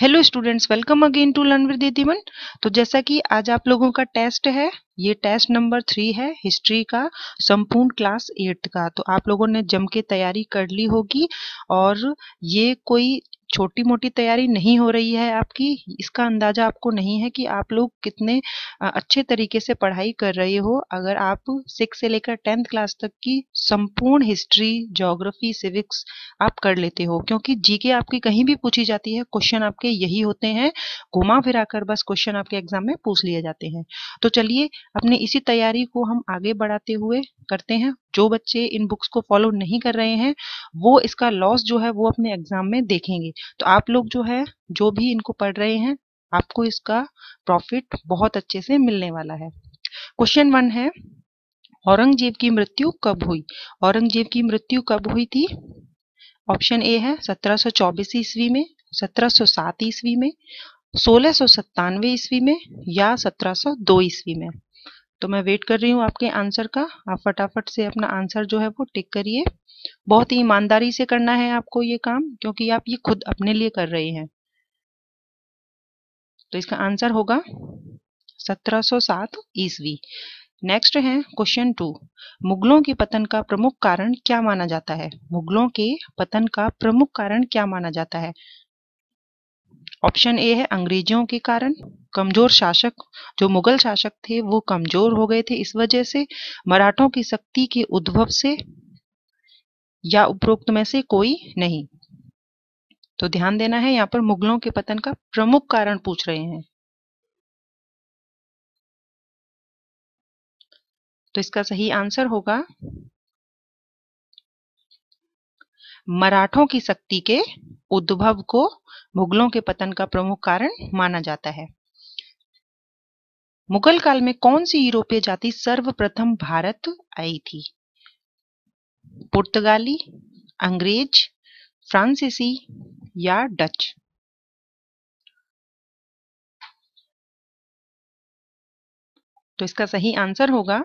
hello students welcome again to learn with दीवन तो जैसा कि आज आप लोगों का टेस्ट है ये टेस्ट नंबर थ्री है हिस्ट्री का संपूर्ण क्लास एट्थ का तो आप लोगों ने जम के तैयारी कर ली होगी और ये कोई छोटी मोटी तैयारी नहीं हो रही है आपकी इसका अंदाज़ा आपको नहीं है कि आप लोग कितने अच्छे तरीके से पढ़ाई कर रहे हो अगर आप सिक्स से लेकर टेंथ क्लास तक की संपूर्ण हिस्ट्री जोग्राफी सिविक्स आप कर लेते हो क्योंकि जीके आपकी कहीं भी पूछी जाती है क्वेश्चन आपके यही होते हैं घुमा फिरा कर बस क्वेश्चन आपके एग्जाम में पूछ लिए जाते हैं तो चलिए अपने इसी तैयारी को हम आगे बढ़ाते हुए करते हैं जो बच्चे इन बुक्स को फॉलो नहीं कर रहे हैं वो इसका लॉस जो है वो अपने एग्जाम में देखेंगे तो आप लोग जो है जो भी इनको पढ़ रहे हैं आपको इसका प्रॉफिट बहुत अच्छे से मिलने वाला है क्वेश्चन वन है औरंगजेब की मृत्यु कब हुई औरंगजेब की मृत्यु कब हुई थी ऑप्शन ए है 1724 ईस्वी में 1707 ईस्वी में सोलह ईस्वी में या 1702 ईस्वी में तो मैं वेट कर रही हूँ आपके आंसर का आप फटाफट से अपना आंसर जो है वो टिक करिए बहुत ही ईमानदारी से करना है आपको ये काम क्योंकि आप ये खुद अपने लिए कर रहे हैं तो इसका आंसर होगा 1707 ईस्वी नेक्स्ट है क्वेश्चन टू मुगलों के पतन का प्रमुख कारण क्या माना जाता है मुगलों के पतन का प्रमुख कारण क्या माना जाता है ऑप्शन ए है अंग्रेजों के कारण कमजोर शासक जो मुगल शासक थे वो कमजोर हो गए थे इस वजह से मराठों की शक्ति के उद्भव से या उपरोक्त में से कोई नहीं तो ध्यान देना है यहाँ पर मुगलों के पतन का प्रमुख कारण पूछ रहे हैं तो इसका सही आंसर होगा मराठों की शक्ति के उद्भव को मुगलों के पतन का प्रमुख कारण माना जाता है मुगल काल में कौन सी यूरोपीय जाति सर्वप्रथम भारत आई थी पुर्तगाली अंग्रेज फ्रांसीसी या डच तो इसका सही आंसर होगा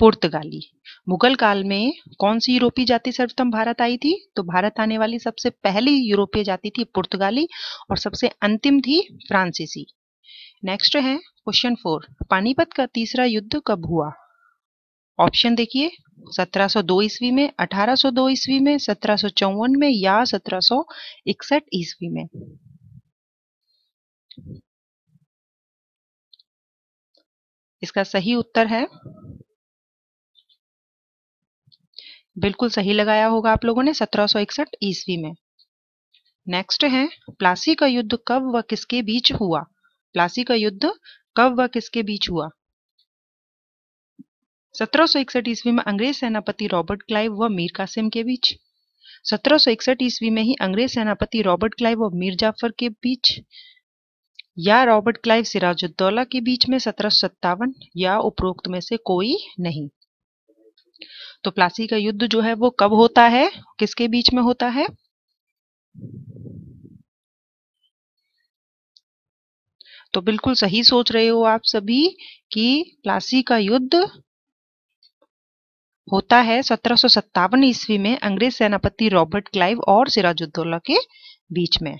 पुर्तगाली मुगल काल में कौन सी यूरोपीय जाति सर्वप्रथम भारत आई थी तो भारत आने वाली सबसे पहली यूरोपीय जाति थी पुर्तगाली और सबसे अंतिम थी फ्रांसीसी नेक्स्ट है क्वेश्चन फोर पानीपत का तीसरा युद्ध कब हुआ ऑप्शन देखिए 1702 ईस्वी में 1802 ईस्वी में सत्रह में या सत्रह ईस्वी में इसका सही उत्तर है बिल्कुल सही लगाया होगा आप लोगों ने 1761 ईस्वी में नेक्स्ट है प्लासी का युद्ध कब व किसके बीच हुआ प्लासी का युद्ध कब व किसके बीच हुआ 1761 ईस्वी में अंग्रेज सेनापति रॉबर्ट क्लाइव व मीर कासिम के बीच 1761 ईस्वी में ही अंग्रेज सेनापति रॉबर्ट क्लाइव व मीर जाफर के बीच या रॉबर्ट क्लाइव सिराजुद्दौला के बीच में सत्रह या उपरोक्त में से कोई नहीं तो प्लासी का युद्ध जो है वो कब होता है किसके बीच में होता है तो बिल्कुल सही सोच रहे हो आप सभी कि प्लासी का युद्ध होता है सत्रह ईस्वी में अंग्रेज सेनापति रॉबर्ट क्लाइव और सिराजुद्दौला के बीच में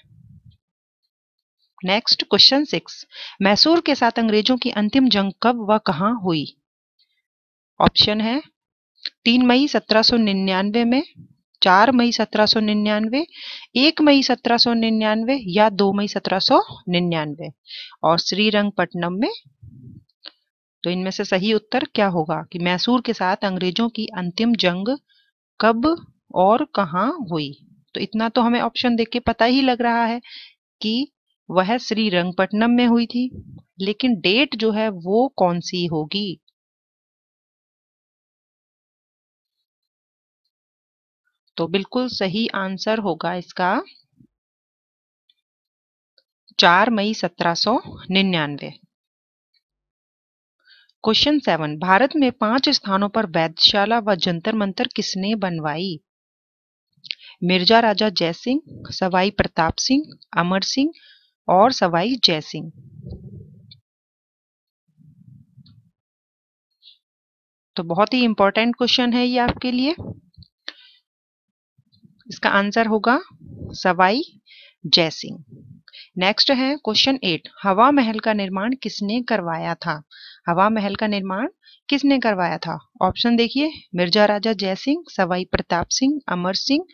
नेक्स्ट क्वेश्चन सिक्स मैसूर के साथ अंग्रेजों की अंतिम जंग कब व कहा हुई ऑप्शन है तीन मई सत्रह सौ निन्यानवे में चार मई सत्रह सौ निन्यानवे एक मई सत्रह सौ निन्यानवे या दो मई सत्रह सौ निन्यानवे और श्रीरंगपट्टनम में तो इनमें से सही उत्तर क्या होगा कि मैसूर के साथ अंग्रेजों की अंतिम जंग कब और कहाँ हुई तो इतना तो हमें ऑप्शन देख के पता ही लग रहा है कि वह श्रीरंगपट्टनम में हुई थी लेकिन डेट जो है वो कौन सी होगी तो बिल्कुल सही आंसर होगा इसका चार मई सत्रह सौ निन्यानवे क्वेश्चन सेवन भारत में पांच स्थानों पर वैधशाला व जंतर मंतर किसने बनवाई मिर्जा राजा जय सिंह सवाई प्रताप सिंह अमर सिंह और सवाई जय सिंह तो बहुत ही इंपॉर्टेंट क्वेश्चन है ये आपके लिए इसका आंसर होगा सवाई जयसिंह नेक्स्ट है क्वेश्चन एट हवा महल का निर्माण किसने करवाया था हवा महल का निर्माण किसने करवाया था ऑप्शन देखिए मिर्जा राजा जयसिंह सवाई प्रताप सिंह अमर सिंह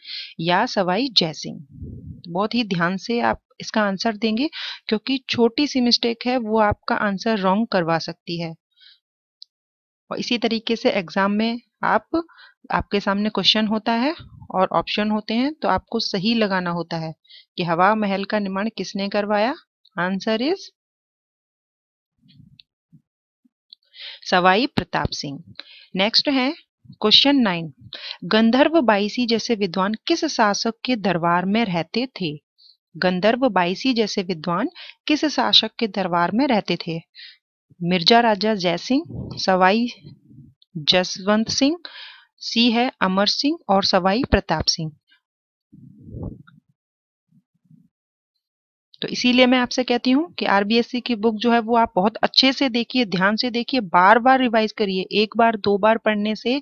या सवाई जयसिंह बहुत ही ध्यान से आप इसका आंसर देंगे क्योंकि छोटी सी मिस्टेक है वो आपका आंसर रॉन्ग करवा सकती है और इसी तरीके से एग्जाम में आप आपके सामने क्वेश्चन होता है और ऑप्शन होते हैं तो आपको सही लगाना होता है कि हवा महल का निर्माण किसने करवाया answer is Sawai Pratap Singh next है क्वेश्चन नाइन गंधर्व बाईसी जैसे विद्वान किस शासक के दरबार में रहते थे गंधर्व बाईसी जैसे विद्वान किस शासक के दरबार में रहते थे मिर्जा राजा जय सिंह सवाई जसवंत सिंह सी है अमर सिंह और सवाई प्रताप सिंह तो इसीलिए मैं आपसे कहती हूँ कि आरबीएससी की बुक जो है वो आप बहुत अच्छे से देखिए ध्यान से देखिए बार बार रिवाइज करिए एक बार दो बार पढ़ने से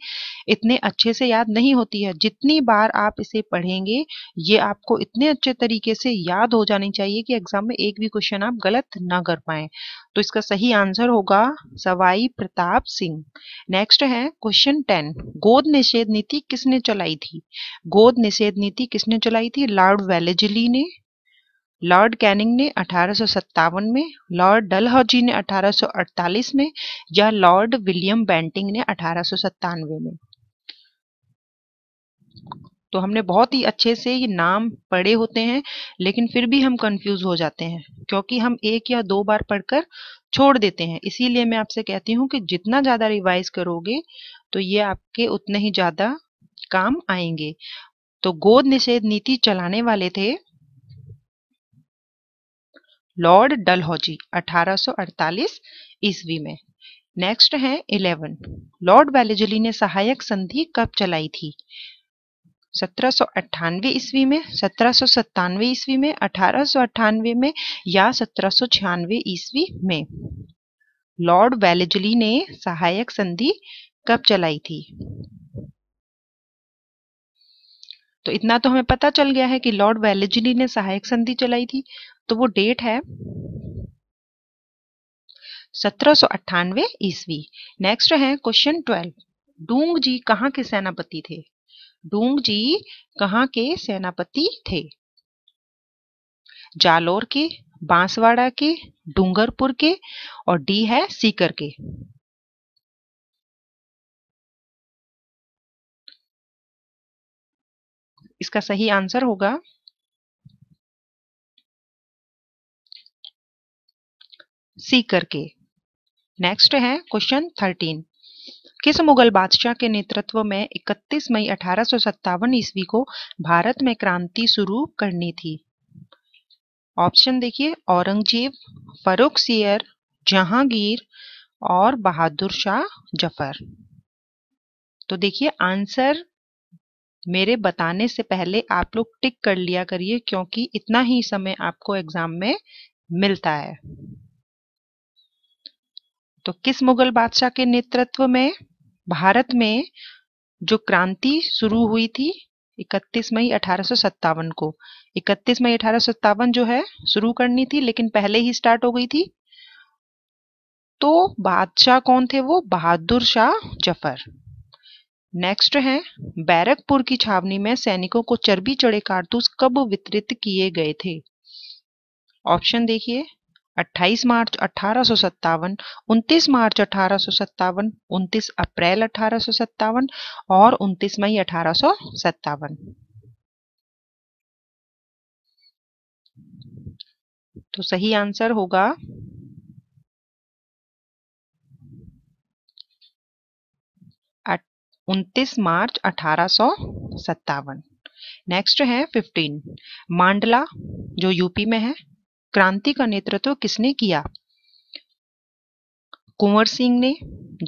इतने अच्छे से याद नहीं होती है जितनी बार आप इसे पढ़ेंगे ये आपको इतने अच्छे तरीके से याद हो जानी चाहिए कि एग्जाम में एक भी क्वेश्चन आप गलत ना कर पाए तो इसका सही आंसर होगा सवाई प्रताप सिंह नेक्स्ट है क्वेश्चन टेन गोद निषेध नीति किसने चलाई थी गोद निषेध नीति किसने चलाई थी लॉर्ड वेलेजली ने लॉर्ड कैनिंग ने अठारह में लॉर्ड डलहौजी ने 1848 में या लॉर्ड विलियम बैंटिंग ने अठारह में तो हमने बहुत ही अच्छे से ये नाम पढ़े होते हैं लेकिन फिर भी हम कंफ्यूज हो जाते हैं क्योंकि हम एक या दो बार पढ़कर छोड़ देते हैं इसीलिए मैं आपसे कहती हूँ कि जितना ज़्यादा रिवाइज करोगे तो ये आपके उतने ही ज़्यादा काम आएंगे तो गोद निषेध नीति चलाने वाले थे लॉर्ड डलहौजी 1848 ईस्वी में नेक्स्ट है 11 लॉर्ड वेलेजली ने सहायक संधि कब चलाई थी सत्रह ईस्वी में सत्रह ईस्वी में अठारह में या सत्रह ईस्वी में लॉर्ड वेलेजली ने सहायक संधि कब चलाई थी तो इतना तो हमें पता चल गया है कि लॉर्ड वेलेजली ने सहायक संधि चलाई थी तो वो डेट है सत्रह सौ अट्ठानवे ईस्वी नेक्स्ट है क्वेश्चन ट्वेल्व डूंग जी कहाँ के सेनापति थे डूंग जी कहाँ के सेनापति थे जालोर के बांसवाड़ा के डूंगरपुर के और डी है सीकर के इसका सही आंसर होगा सी करके नेक्स्ट है क्वेश्चन थर्टीन किस मुगल बादशाह के नेतृत्व में 31 मई अठारह ईस्वी को भारत में क्रांति शुरू करनी थी ऑप्शन देखिए औरंगजेब फरुख सियर जहांगीर और बहादुर शाह जफर तो देखिए आंसर मेरे बताने से पहले आप लोग टिक कर लिया करिए क्योंकि इतना ही समय आपको एग्जाम में मिलता है तो किस मुगल बादशाह के नेतृत्व में भारत में जो क्रांति शुरू हुई थी 31 मई अठारह को 31 मई अठारह जो है शुरू करनी थी लेकिन पहले ही स्टार्ट हो गई थी तो बादशाह कौन थे वो बहादुर शाह जफर नेक्स्ट है बैरकपुर की छावनी में सैनिकों को चर्बी चढ़े कारतूस कब वितरित किए गए थे ऑप्शन देखिए 28 मार्च अठारह 29 सत्तावन मार्च अठारह 29 सत्तावन अप्रैल अठारह सत्तावन और उनतीस मई अठारह सत्तावन तो सही आंसर होगा उनतीस मार्च अठारह सत्तावन नेक्स्ट है फिफ्टीन मांडला जो यूपी में है क्रांति का नेतृत्व किसने किया कुंवर सिंह ने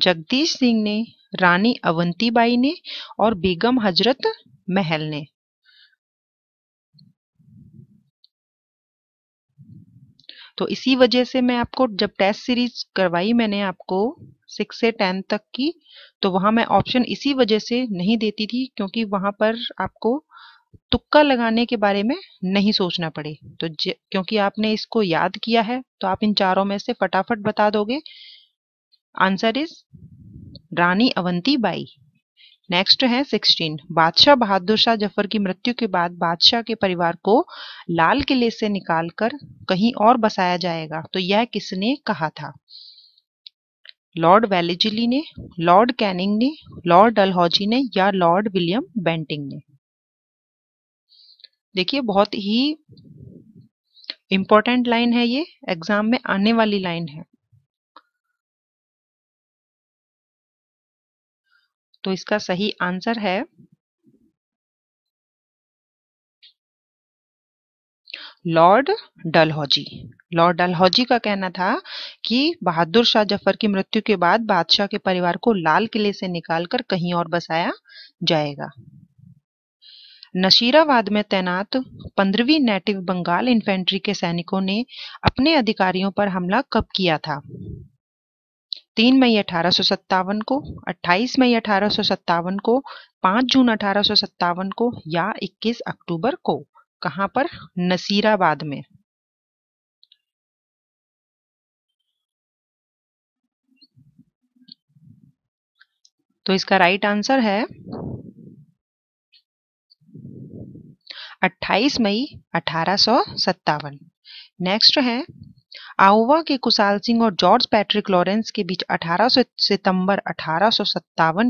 जगदीश सिंह ने रानी अवंतीबाई ने और बेगम हजरत महल ने तो इसी वजह से मैं आपको जब टेस्ट सीरीज करवाई मैंने आपको सिक्स से टेंथ तक की तो वहां मैं ऑप्शन इसी वजह से नहीं देती थी क्योंकि वहां पर आपको तुक्का लगाने के बारे में नहीं सोचना पड़े तो क्योंकि आपने इसको याद किया है तो आप इन चारों में से फटाफट बता दोगे answer is Rani Avanti Bai next है सिक्सटीन बादशाह बहादुर शाह जफर की मृत्यु के बाद बादशाह के परिवार को लाल किले से निकालकर कहीं और बसाया जाएगा तो यह किसने कहा था लॉर्ड वेलेजिली ने लॉर्ड कैनिंग ने लॉर्ड डलहौजी ने या लॉर्ड विलियम बेंटिंग ने देखिए बहुत ही इंपॉर्टेंट लाइन है ये एग्जाम में आने वाली लाइन है तो इसका सही आंसर है लॉर्ड डलहौजी लॉर्ड डलहौजी का कहना था कि बहादुर शाह जफर की मृत्यु के बाद बादशाह के परिवार को लाल किले से निकालकर कहीं और बसाया जाएगा नशीराबाद में तैनात पंद्रहवीं नेटिव बंगाल इन्फेंट्री के सैनिकों ने अपने अधिकारियों पर हमला कब किया था तीन मई अठारह को 28 मई अठारह को 5 जून अठारह को या 21 अक्टूबर को कहां पर नसीराबाद में तो इसका राइट आंसर है 28 मई अठारह नेक्स्ट है आउवा के कुशाल सिंह और जॉर्ज पैट्रिक लॉरेंस के बीच 18 सितंबर अठारह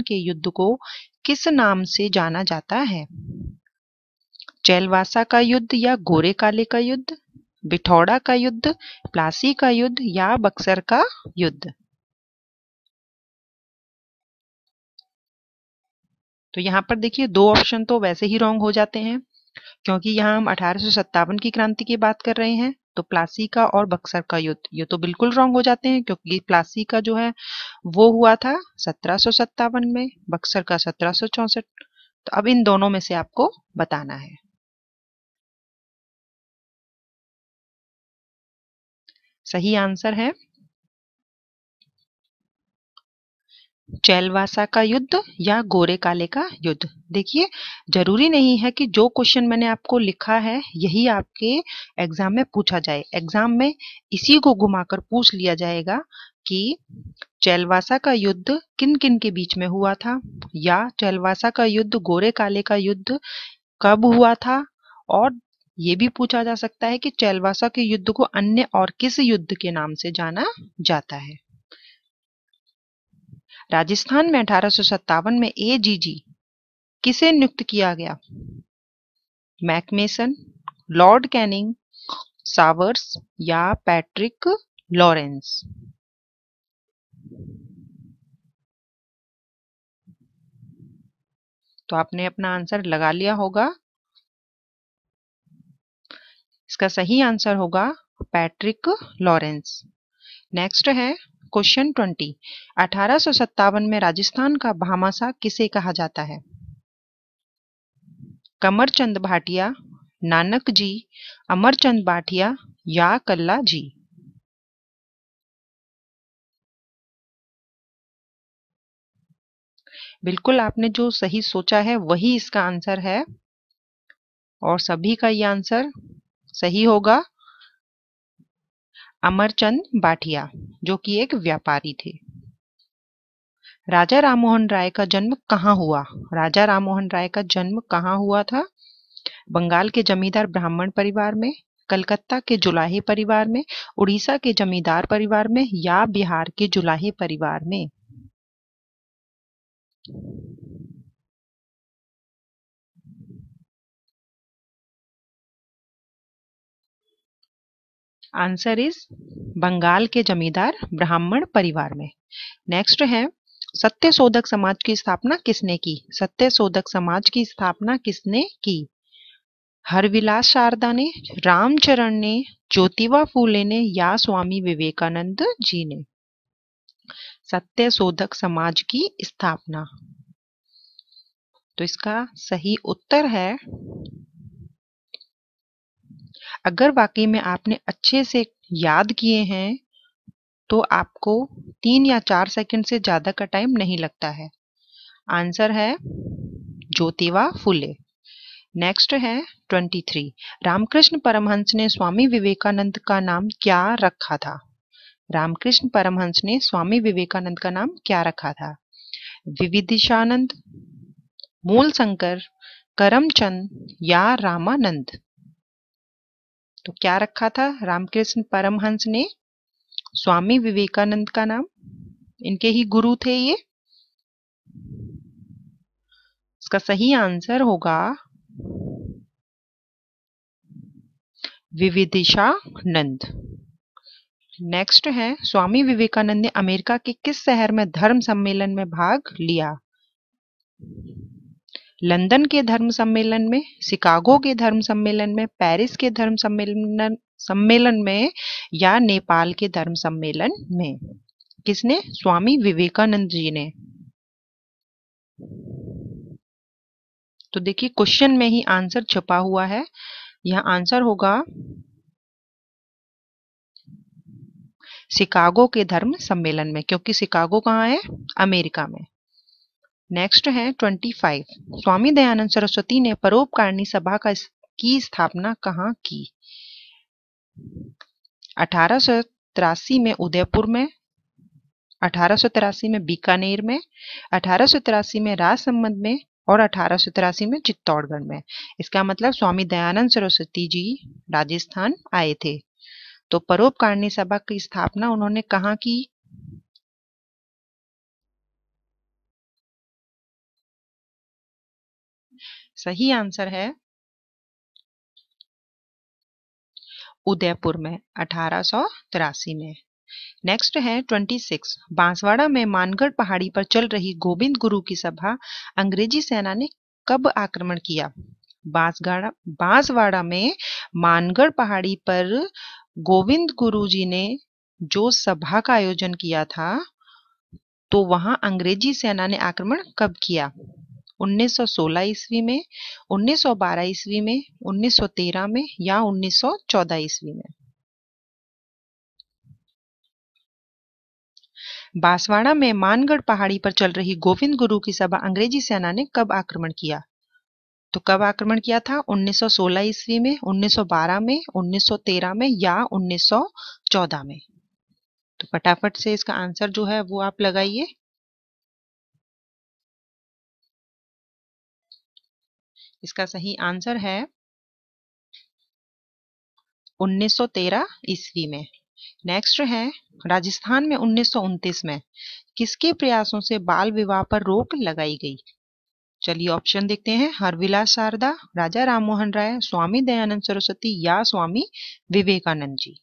के युद्ध को किस नाम से जाना जाता है चैलवासा का युद्ध या गोरे काले का युद्ध बिठौड़ा का युद्ध प्लासी का युद्ध या बक्सर का युद्ध तो यहां पर देखिए दो ऑप्शन तो वैसे ही रॉन्ग हो जाते हैं क्योंकि यहाँ हम अठारह की क्रांति की बात कर रहे हैं तो प्लासी का और बक्सर का युद्ध ये तो बिल्कुल रॉन्ग हो जाते हैं क्योंकि प्लासी का जो है वो हुआ था सत्रह में बक्सर का सत्रह तो अब इन दोनों में से आपको बताना है सही आंसर है चैलवासा का युद्ध या गोरे काले का युद्ध देखिए जरूरी नहीं है कि जो क्वेश्चन मैंने आपको लिखा है यही आपके एग्जाम में पूछा जाए एग्जाम में इसी को घुमाकर पूछ लिया जाएगा कि चैलवासा का युद्ध किन किन के बीच में हुआ था या चैलवासा का युद्ध गोरे काले का युद्ध कब हुआ था और ये भी पूछा जा सकता है कि चैलवासा के युद्ध को अन्य और किस युद्ध के नाम से जाना जाता है राजस्थान में अठारह में एजीजी किसे नियुक्त किया गया मैकमेसन लॉर्ड कैनिंग सावर्स या पैट्रिक लॉरेंस तो आपने अपना आंसर लगा लिया होगा इसका सही आंसर होगा पैट्रिक लॉरेंस नेक्स्ट है क्वेश्चन ट्वेंटी अठारह में राजस्थान का भामासा किसे कहा जाता है कमरचंद भाटिया नानक जी अमरचंद भाटिया या कल्ला जी बिल्कुल आपने जो सही सोचा है वही इसका आंसर है और सभी का ये आंसर सही होगा अमरचंद बाठिया जो कि एक व्यापारी थे राजा राममोहन राय का जन्म कहाँ हुआ राजा राममोहन राय का जन्म कहाँ हुआ था बंगाल के जमींदार ब्राह्मण परिवार में कलकत्ता के जुलाहे परिवार में उड़ीसा के जमींदार परिवार में या बिहार के जुलाहे परिवार में आंसर इज बंगाल के जमींदार ब्राह्मण परिवार में नेक्स्ट है सत्य शोधक समाज की स्थापना किसने की सत्य शोधक समाज की स्थापना किसने की हरविलास शारदा ने रामचरण ने ज्योतिबा फूले ने या स्वामी विवेकानंद जी ने सत्य शोधक समाज की स्थापना तो इसका सही उत्तर है अगर वाकई में आपने अच्छे से याद किए हैं तो आपको तीन या चार सेकंड से ज़्यादा का टाइम नहीं लगता है आंसर है ज्योतिवा फुले नेक्स्ट है 23 रामकृष्ण परमहंस ने स्वामी विवेकानंद का नाम क्या रखा था रामकृष्ण परमहंस ने स्वामी विवेकानंद का नाम क्या रखा था विविधिशानंद मूल शंकर करमचंद या रामानंद तो क्या रखा था रामकृष्ण परमहंस ने स्वामी विवेकानंद का नाम इनके ही गुरु थे ये इसका सही आंसर होगा विविदिशानंद नेक्स्ट है स्वामी विवेकानंद ने अमेरिका के किस शहर में धर्म सम्मेलन में भाग लिया लंदन के धर्म सम्मेलन में शिकागो के धर्म सम्मेलन में पेरिस के धर्म सम्मेलन सम्मेलन में या नेपाल के धर्म सम्मेलन में किसने स्वामी विवेकानंद जी ने तो देखिए क्वेश्चन में ही आंसर छपा हुआ है यह आंसर होगा शिकागो के धर्म सम्मेलन में क्योंकि शिकागो कहाँ है अमेरिका में नेक्स्ट है 25 स्वामी दयानंद सरस्वती ने परोपकारिणी सभा का की स्थापना कहाँ की अठारह में उदयपुर में अठारह में बीकानेर में अठारह में राजसमंद में और अठारह में चित्तौड़गढ़ में इसका मतलब स्वामी दयानंद सरस्वती जी राजस्थान आए थे तो परोपकारिणी सभा की स्थापना उन्होंने कहाँ की सही आंसर है उदयपुर में अठारह में नेक्स्ट है 26 बांसवाड़ा में मानगढ़ पहाड़ी पर चल रही गोविंद गुरु की सभा अंग्रेजी सेना ने कब आक्रमण किया बांसगाड़ा बांसवाड़ा में मानगढ़ पहाड़ी पर गोविंद गुरु जी ने जो सभा का आयोजन किया था तो वहां अंग्रेजी सेना ने आक्रमण कब किया 1916 ईस्वी में 1912 ईस्वी में 1913 में या 1914 ईस्वी में बांसवाड़ा में मानगढ़ पहाड़ी पर चल रही गोविंद गुरु की सभा अंग्रेजी सेना ने कब आक्रमण किया तो कब आक्रमण किया था 1916 ईस्वी में 1912 में 1913 में या 1914 में तो फटाफट से इसका आंसर जो है वो आप लगाइए इसका सही आंसर है 1913 ईस्वी में नेक्स्ट है राजस्थान में उन्नीस में किसके प्रयासों से बाल विवाह पर रोक लगाई गई चलिए ऑप्शन देखते हैं हरविलास शारदा राजा राममोहन राय स्वामी दयानंद सरस्वती या स्वामी विवेकानंद जी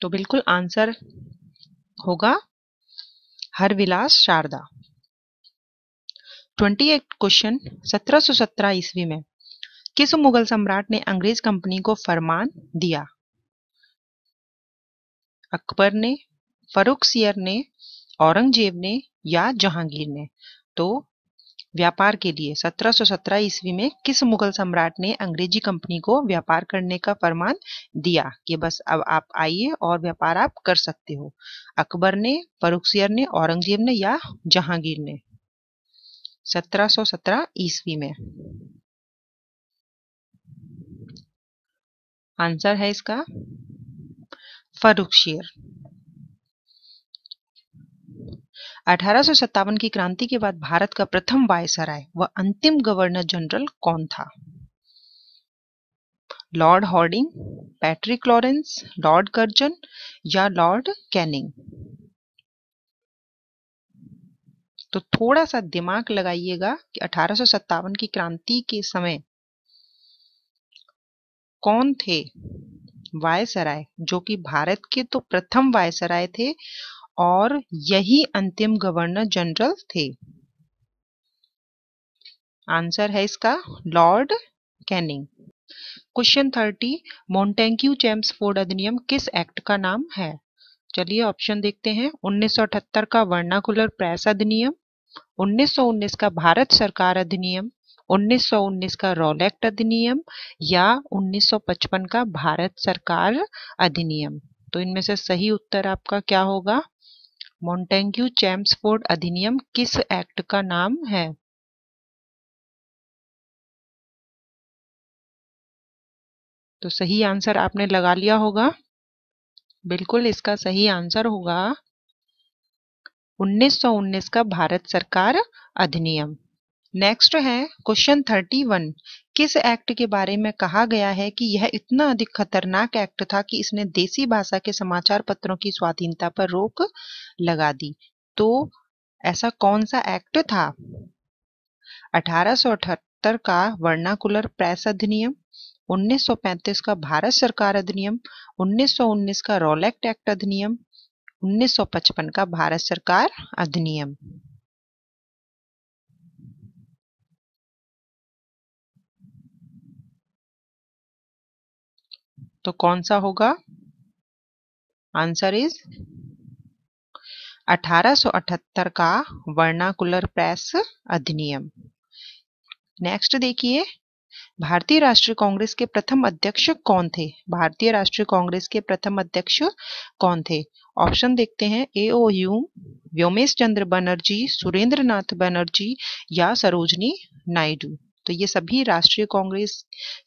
तो बिल्कुल आंसर होगा Har Bilas Sarda twenty eight question 1717 ईस्वी में किस मुगल सम्राट ने अंग्रेज कंपनी को फरमान दिया अकबर ने फरुख सियर ने औरंगजेब ने या जहांगीर ने तो व्यापार के लिए 1717 ईस्वी में किस मुगल सम्राट ने अंग्रेजी कंपनी को व्यापार करने का फरमान दिया कि बस अब आप आइए और व्यापार आप कर सकते हो अकबर ने फरुखसियर ने औरंगजेब ने या जहांगीर ने 1717 ईस्वी में आंसर है इसका फरुखसियर अठारह की क्रांति के बाद भारत का प्रथम वायसराय व अंतिम गवर्नर जनरल कौन था Lord Hardinge Patrick Lawrence Lord Curzon या लॉर्ड कैनिंग तो थोड़ा सा दिमाग लगाइएगा कि अठारह की क्रांति के समय कौन थे वायसराय जो कि भारत के तो प्रथम वायसराय थे और यही अंतिम गवर्नर जनरल थे आंसर है इसका Lord Canning question thirty Montagu Ford अधिनियम किस एक्ट का नाम है चलिए ऑप्शन देखते हैं 1978 का वर्नाकुलर प्रेस अधिनियम 1919 का भारत सरकार अधिनियम 1919 का रॉल एक्ट अधिनियम या 1955 का भारत सरकार अधिनियम तो इनमें से सही उत्तर आपका क्या होगा मोन्टेंग्यू चैम्सफोर्ड अधिनियम किस एक्ट का नाम है तो सही आंसर आपने लगा लिया होगा बिल्कुल इसका सही आंसर होगा 1919 का भारत सरकार अधिनियम नेक्स्ट है क्वेश्चन थर्टी वन किस एक्ट के बारे में कहा गया है कि यह इतना अधिक खतरनाक एक्ट था कि इसने देसी भाषा के समाचार पत्रों की स्वाधीनता पर रोक लगा दी तो ऐसा कौन सा एक्ट था अठारह का वर्णाकुलर प्रेस अधिनियम 1935 का भारत सरकार अधिनियम 1919 का रोलेक्ट एक्ट अधिनियम 1955 का भारत सरकार अधिनियम तो कौन सा होगा आंसर इज 1878 का वर्णाकुलर प्रेस अधिनियम नेक्स्ट देखिए भारतीय राष्ट्रीय कांग्रेस के प्रथम अध्यक्ष कौन थे भारतीय राष्ट्रीय कांग्रेस के प्रथम अध्यक्ष कौन थे ऑप्शन देखते हैं A O Hume Womesh Chandra Banerjee Surendra Nath Banerjee या सरोजनी नायडू तो ये सभी राष्ट्रीय कांग्रेस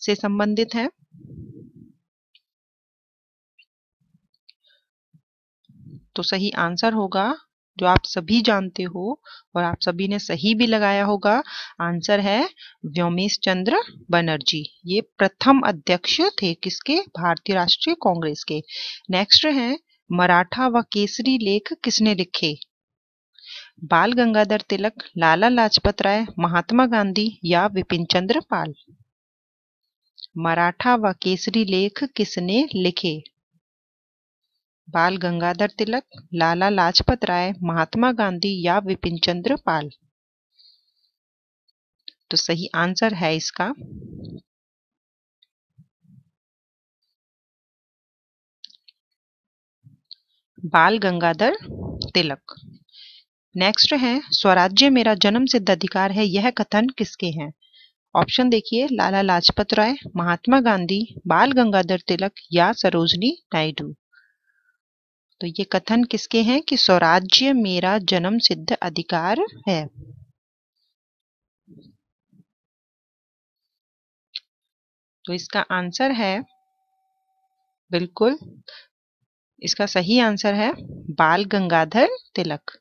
से संबंधित हैं तो सही आंसर होगा जो आप सभी जानते हो और आप सभी ने सही भी लगाया होगा आंसर है व्योमेश चंद्र बनर्जी ये प्रथम अध्यक्ष थे किसके भारतीय राष्ट्रीय कांग्रेस के नेक्स्ट है मराठा व केसरी लेख किसने लिखे बाल गंगाधर तिलक लाला लाजपत राय महात्मा गांधी या विपिन चंद्र पाल मराठा व केसरी लेख किसने लिखे बाल गंगाधर तिलक लाला लाजपत राय महात्मा गांधी या विपिन चंद्र पाल तो सही आंसर है इसका बाल गंगाधर तिलक नेक्स्ट है स्वराज्य मेरा जन्म सिद्ध अधिकार है यह कथन किसके हैं ऑप्शन देखिए लाला लाजपत राय महात्मा गांधी बाल गंगाधर तिलक या सरोजनी नायडू तो ये कथन किसके हैं कि स्वराज्य मेरा जन्म सिद्ध अधिकार है तो इसका आंसर है बिल्कुल इसका सही आंसर है बाल गंगाधर तिलक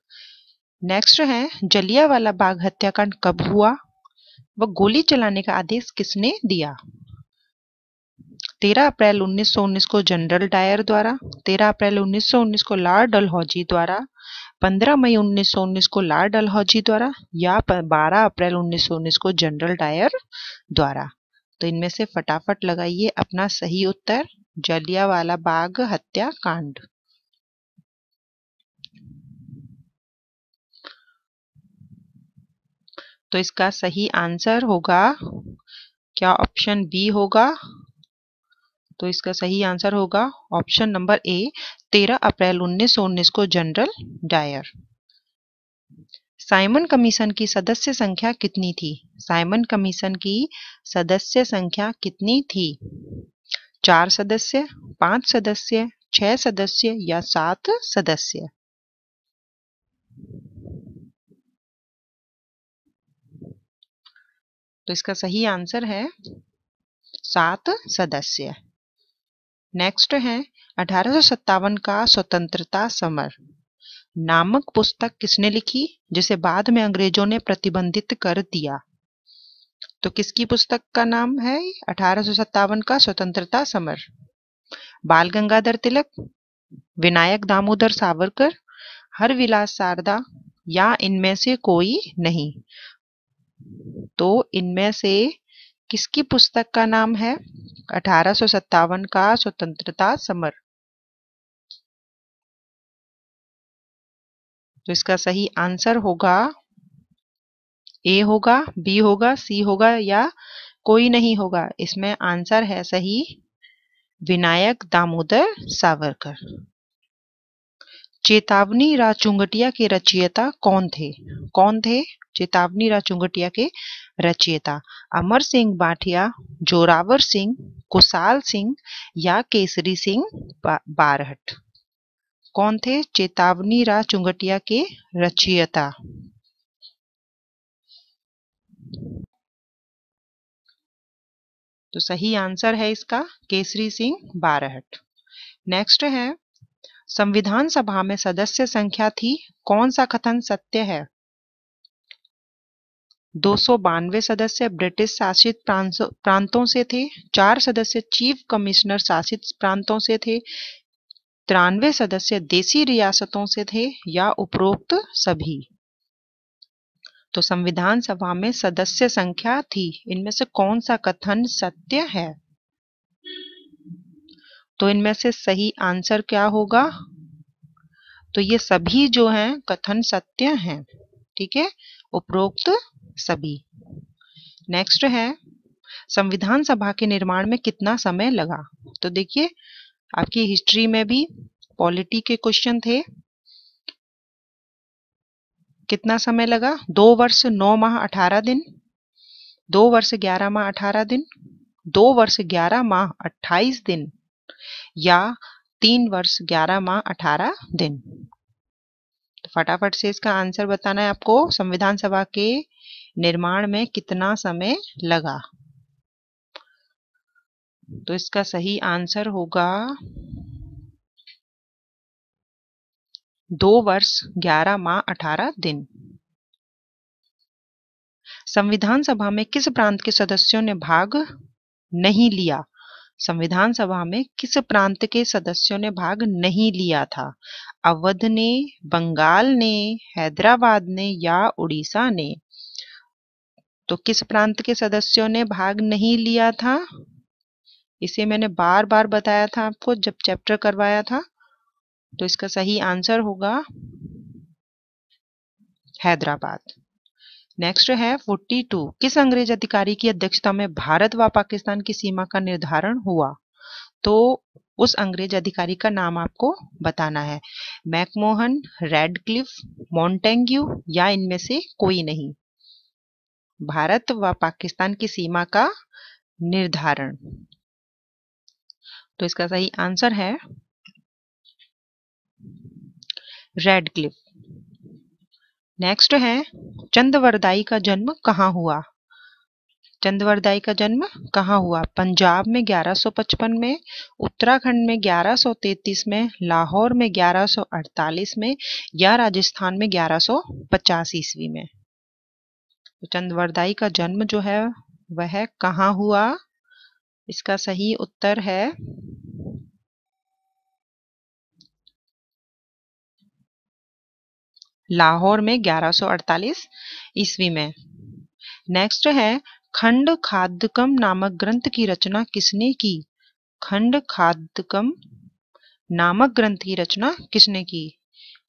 नेक्स्ट है जलियावाला बाग हत्याकांड कब हुआ व गोली चलाने का आदेश किसने दिया तेरह अप्रैल 1919 को जनरल डायर द्वारा तेरह अप्रैल 1919 को लॉर्ड डलहौजी द्वारा पंद्रह मई 1919 को लॉर्ड डलहौजी द्वारा या बारह अप्रैल 1919 को जनरल डायर द्वारा तो इनमें से फटाफट लगाइए अपना सही उत्तर जलियावाला बाग हत्याकांड तो इसका सही आंसर होगा क्या ऑप्शन बी होगा तो इसका सही आंसर होगा ऑप्शन नंबर ए 13 अप्रैल उन्नीस सौ उन्नीस को जनरल डायर साइमन कमीशन की सदस्य संख्या कितनी थी साइमन कमीशन की सदस्य संख्या कितनी थी चार सदस्य पांच सदस्य छह सदस्य या सात सदस्य तो इसका सही आंसर है सात सदस्य नेक्स्ट है अठारह का स्वतंत्रता समर नामक पुस्तक किसने लिखी जिसे बाद में अंग्रेजों ने प्रतिबंधित कर दिया तो किसकी पुस्तक का नाम है अठारह का स्वतंत्रता समर बाल गंगाधर तिलक विनायक दामोदर सावरकर हर विलास शारदा या इनमें से कोई नहीं तो इनमें से किसकी पुस्तक का नाम है अठारह का स्वतंत्रता समर तो इसका सही आंसर होगा ए होगा बी होगा सी होगा या कोई नहीं होगा इसमें आंसर है सही विनायक दामोदर सावरकर चेतावनी राचुंगटिया के रचयिता कौन थे कौन थे चेतावनी राचुंगटिया के रचयिता अमर सिंह बाठिया जोरावर सिंह कुशाल सिंह या केसरी सिंह बारहट कौन थे चेतावनी रा चुंगटिया के रचयिता तो सही आंसर है इसका केसरी सिंह बारहट नेक्स्ट है संविधान सभा में सदस्य संख्या थी कौन सा कथन सत्य है दो सौ बानवे सदस्य ब्रिटिश शासित प्रांतों से थे चार सदस्य चीफ कमिश्नर शासित प्रांतों से थे तिरानवे सदस्य देसी रियासतों से थे या उपरोक्त सभी तो संविधान सभा में सदस्य संख्या थी इनमें से कौन सा कथन सत्य है तो इनमें से सही आंसर क्या होगा तो ये सभी जो हैं कथन सत्य हैं ठीक है उपरोक्त सभी नेक्स्ट है संविधान सभा के निर्माण में कितना समय लगा तो देखिए आपकी हिस्ट्री में भी पॉलिटी के क्वेश्चन थे कितना समय लगा दो वर्ष नौ माह अठारह दिन दो वर्ष ग्यारह माह अठारह दिन दो वर्ष ग्यारह माह अट्ठाईस दिन या तीन वर्ष ग्यारह माह अठारह दिन तो फटाफट से इसका आंसर बताना है आपको संविधान सभा के निर्माण में कितना समय लगा तो इसका सही आंसर होगा दो वर्ष ग्यारह माह अठारह दिन संविधान सभा में किस प्रांत के सदस्यों ने भाग नहीं लिया संविधान सभा में किस प्रांत के सदस्यों ने भाग नहीं लिया था अवध ने बंगाल ने हैदराबाद ने या उड़ीसा ने तो किस प्रांत के सदस्यों ने भाग नहीं लिया था इसे मैंने बार बार बताया था आपको जब चैप्टर करवाया था तो इसका सही आंसर होगा हैदराबाद नेक्स्ट है 42 किस अंग्रेज अधिकारी की अध्यक्षता में भारत व पाकिस्तान की सीमा का निर्धारण हुआ तो उस अंग्रेज अधिकारी का नाम आपको बताना है मैकमोहन रेडक्लिफ मॉन्टेंग्यू या इनमें से कोई नहीं भारत व पाकिस्तान की सीमा का निर्धारण तो इसका सही आंसर है रेड क्लिफ नेक्स्ट है चंदवरदाई का जन्म कहाँ हुआ चंदवरदाई का जन्म कहाँ हुआ पंजाब में 1155 में उत्तराखंड में 1133 में लाहौर में 1148 में या राजस्थान में ग्यारह सौ ईस्वी में तो चंदवरदाई का जन्म जो है वह कहाँ हुआ इसका सही उत्तर है लाहौर में 1148 ईस्वी में नेक्स्ट है खंड खाद्यकम नामक ग्रंथ की रचना किसने की खंड खाद्यकम नामक ग्रंथ की रचना किसने की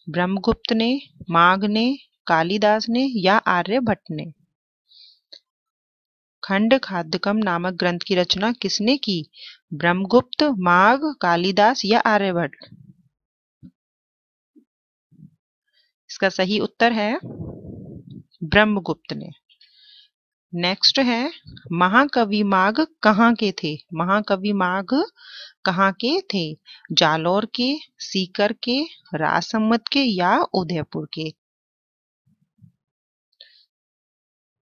ब्रह्मगुप्त ने माघ ने कालिदास ने या आर्यभट्ट ने खंड खाद्यकम नामक ग्रंथ की रचना किसने की ब्रह्मगुप्त माघ कालिदास या आर्यभट्ट इसका सही उत्तर है ब्रह्मगुप्त ने नेक्स्ट है महाकवि माघ कहाँ के थे महाकवि माघ कहाँ के थे जालौर के सीकर के राजसम्मत के या उदयपुर के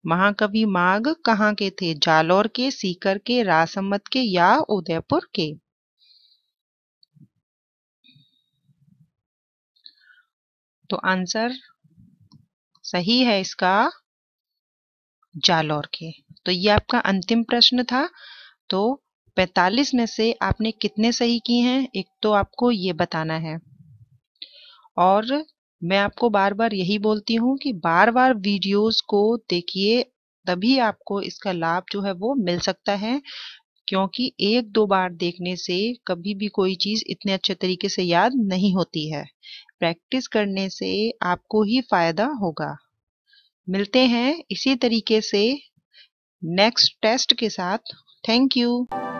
महाकवि माघ कहाँ के थे जालौर के सीकर के रासमत के या उदयपुर के तो आंसर सही है इसका जालौर के तो ये आपका अंतिम प्रश्न था तो 45 में से आपने कितने सही किए हैं एक तो आपको ये बताना है और मैं आपको बार बार यही बोलती हूँ कि बार बार वीडियोस को देखिए तभी आपको इसका लाभ जो है वो मिल सकता है क्योंकि एक दो बार देखने से कभी भी कोई चीज़ इतने अच्छे तरीके से याद नहीं होती है प्रैक्टिस करने से आपको ही फायदा होगा मिलते हैं इसी तरीके से नेक्स्ट टेस्ट के साथ थैंक यू